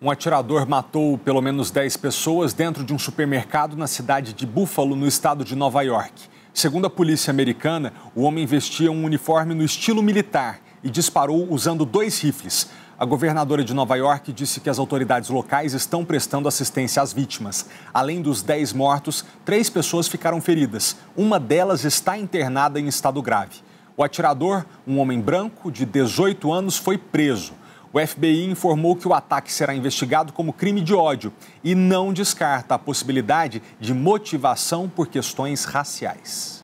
Um atirador matou pelo menos 10 pessoas dentro de um supermercado na cidade de Buffalo, no estado de Nova York. Segundo a polícia americana, o homem vestia um uniforme no estilo militar e disparou usando dois rifles. A governadora de Nova York disse que as autoridades locais estão prestando assistência às vítimas. Além dos 10 mortos, três pessoas ficaram feridas. Uma delas está internada em estado grave. O atirador, um homem branco de 18 anos, foi preso. O FBI informou que o ataque será investigado como crime de ódio e não descarta a possibilidade de motivação por questões raciais.